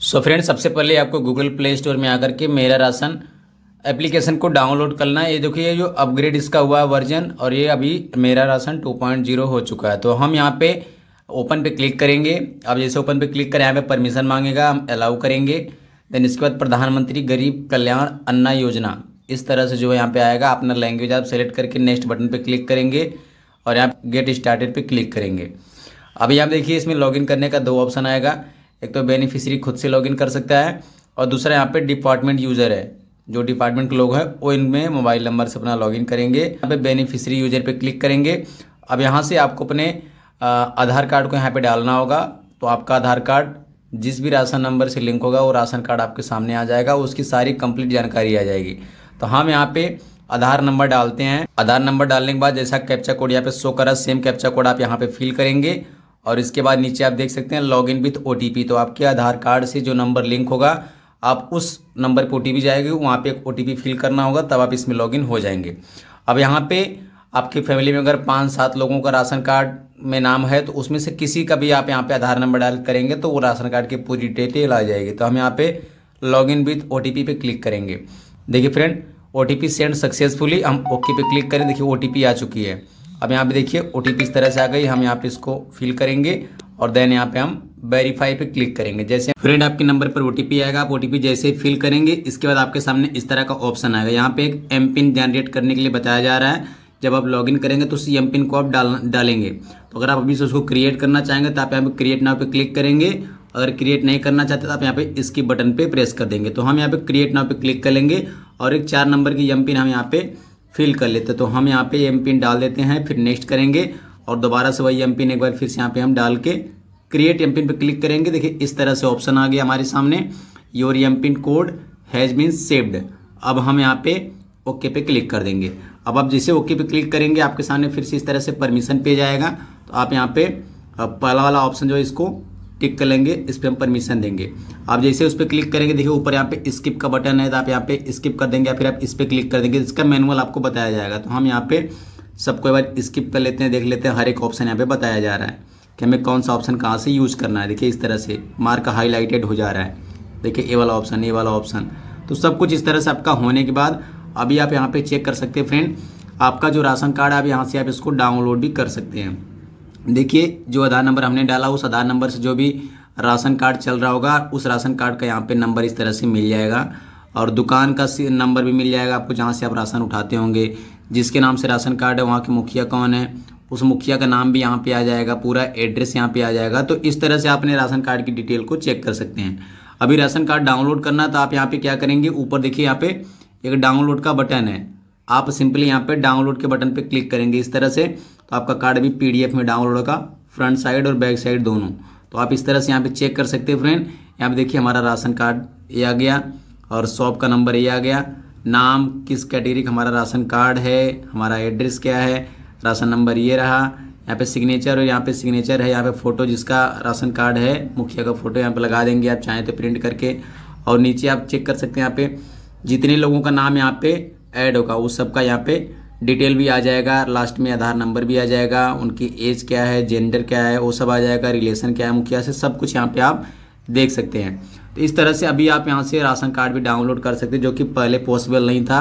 सो so friend सबसे पहले आपको गूगल प्ले स्टोर में आकर के मेरा राशन एप्लीकेशन को डाउनलोड करना है ये देखिए जो अपग्रेड इसका हुआ है वर्जन और ये अभी मेरा राशन 2.0 हो चुका है तो हम यहाँ पे ओपन पे क्लिक करेंगे अब जैसे ओपन पे क्लिक करें यहाँ पे परमिशन मांगेगा हम अलाउ करेंगे देन इसके बाद प्रधानमंत्री गरीब कल्याण अन्ना योजना इस तरह से जो है यहाँ पे आएगा अपना लैंग्वेज आप सेलेक्ट करके नेक्स्ट बटन पर क्लिक करेंगे और यहाँ गेट स्टार्टेड पर क्लिक करेंगे अभी आप देखिए इसमें लॉग करने का दो ऑप्शन आएगा एक तो बेनिफिशरी खुद से लॉगिन कर सकता है और दूसरा यहाँ पे डिपार्टमेंट यूज़र है जो डिपार्टमेंट के लोग हैं वो इनमें मोबाइल नंबर से अपना लॉगिन करेंगे यहाँ पे बेनिफिशरी यूजर पे क्लिक करेंगे अब यहाँ से आपको अपने आधार कार्ड को यहाँ पे डालना होगा तो आपका आधार कार्ड जिस भी राशन नंबर से लिंक होगा वो राशन कार्ड आपके सामने आ जाएगा उसकी सारी कंप्लीट जानकारी आ जाएगी तो हम यहाँ पे आधार नंबर डालते हैं आधार नंबर डालने के बाद जैसा कैप्चा कोड यहाँ पे शो करा सेम कैप्चा कोड आप यहाँ पे फिल करेंगे और इसके बाद नीचे आप देख सकते हैं लॉग इन विथ ओ तो आपके आधार कार्ड से जो नंबर लिंक होगा आप उस नंबर पर ओ टी जाएगी वहाँ पर एक ओ फिल करना होगा तब आप इसमें लॉग हो जाएंगे अब यहाँ पर आपकी फैमिली में अगर पाँच सात लोगों का राशन कार्ड में नाम है तो उसमें से किसी का भी आप यहाँ पे आधार नंबर डाल करेंगे तो वो राशन कार्ड की पूरी डिटेल आ जाएगी तो हम यहाँ पे लॉग इन विथ ओ पे क्लिक करेंगे देखिए फ्रेंड ओ सेंड सक्सेसफुली हम ओके पे क्लिक करें देखिए ओ आ चुकी है अब यहाँ पे देखिए ओ इस तरह से आ गई हम यहाँ पे इसको फिल करेंगे और देन यहाँ पे हम वेरीफाई पे क्लिक करेंगे जैसे फ्रेंड आपके नंबर पर ओटीपी आएगा आप ओटीपी जैसे फिल करेंगे इसके बाद आपके सामने इस तरह का ऑप्शन आएगा यहाँ पे एक एम पिन जनरेट करने के लिए बताया जा रहा है जब आप लॉगिन करेंगे तो उसी एम पिन को आप डाल डालेंगे तो अगर आप अभी से उसको क्रिएट करना चाहेंगे तो आप यहाँ पे क्रिएट नाव पे क्लिक करेंगे अगर क्रिएट नहीं करना चाहते तो आप यहाँ पे इसकी बटन पे प्रेस कर देंगे तो हम यहाँ पे क्रिएट नाव पे क्लिक करेंगे और एक चार नंबर की एम पिन हम यहाँ पे फिल कर लेते तो हम यहाँ पे एम पिन डाल देते हैं फिर नेक्स्ट करेंगे और दोबारा से वही एम पिन एक बार फिर से यहाँ पे हम डाल के क्रिएट एम पिन पर क्लिक करेंगे देखिए इस तरह से ऑप्शन आ गया हमारे सामने your M pin code has been saved अब हम यहाँ पे ओके पे क्लिक कर देंगे अब आप जिसे ओके पे क्लिक करेंगे आपके सामने फिर से इस तरह से परमिशन पेज आएगा तो आप यहाँ पे पहला वाला ऑप्शन जो है इसको टिक कर लेंगे इस पर हम परमिशन देंगे आप जैसे उस पर क्लिक करेंगे देखिए ऊपर यहाँ पे स्किप का बटन है तो आप यहाँ पे स्किप कर देंगे या फिर आप इस पर क्लिक कर देंगे इसका मैनुअल आपको बताया जाएगा तो हम यहाँ पे सबको एक बार स्किप कर लेते हैं देख लेते हैं हर एक ऑप्शन यहाँ पे बताया जा रहा है कि हमें कौन सा ऑप्शन कहाँ से यूज़ करना है देखिए इस तरह से मार्क हाईलाइटेड हो जा रहा है देखिए ए वाला ऑप्शन ए वाला ऑप्शन तो सब कुछ इस तरह से आपका होने के बाद अभी आप यहाँ पे चेक कर सकते हैं फ्रेंड आपका जो राशन कार्ड है अब यहाँ से आप इसको डाउनलोड भी कर सकते हैं देखिए जो आधार नंबर हमने डाला उस आधार नंबर से जो भी राशन कार्ड चल रहा होगा उस राशन कार्ड का यहाँ पे नंबर इस तरह से मिल जाएगा और दुकान का नंबर भी मिल जाएगा आपको जहाँ से आप राशन उठाते होंगे जिसके नाम से राशन कार्ड है वहाँ के मुखिया कौन है उस मुखिया का नाम भी यहाँ पे आ जाएगा पूरा एड्रेस यहाँ पे आ जाएगा तो इस तरह से अपने राशन कार्ड की डिटेल को चेक कर सकते हैं अभी राशन कार्ड डाउनलोड करना तो आप यहाँ पे क्या करेंगे ऊपर देखिए यहाँ पे एक डाउनलोड का बटन है आप सिंपली यहाँ पे डाउनलोड के बटन पे क्लिक करेंगे इस तरह से तो आपका कार्ड भी पीडीएफ में डाउनलोड होगा फ्रंट साइड और बैक साइड दोनों तो आप इस तरह से यहाँ पे चेक कर सकते हैं फ्रेंड यहाँ पे देखिए हमारा राशन कार्ड ये आ गया और शॉप का नंबर ये आ गया नाम किस कैटेगरी का हमारा राशन कार्ड है हमारा एड्रेस क्या है राशन नंबर ये रहा यहाँ पे सिग्नेचर और यहाँ पे सिग्नेचर है यहाँ पे फ़ोटो जिसका राशन कार्ड है मुखिया का फ़ोटो यहाँ पे लगा देंगे आप चाहें तो प्रिंट करके और नीचे आप चेक कर सकते हैं यहाँ पे जितने लोगों का नाम यहाँ पे ऐड होगा उस सब का यहाँ पे डिटेल भी आ जाएगा लास्ट में आधार नंबर भी आ जाएगा उनकी एज क्या है जेंडर क्या है वो सब आ जाएगा रिलेशन क्या है मुखिया से सब कुछ यहाँ पे आप देख सकते हैं तो इस तरह से अभी आप यहाँ से राशन कार्ड भी डाउनलोड कर सकते हैं जो कि पहले पॉसिबल नहीं था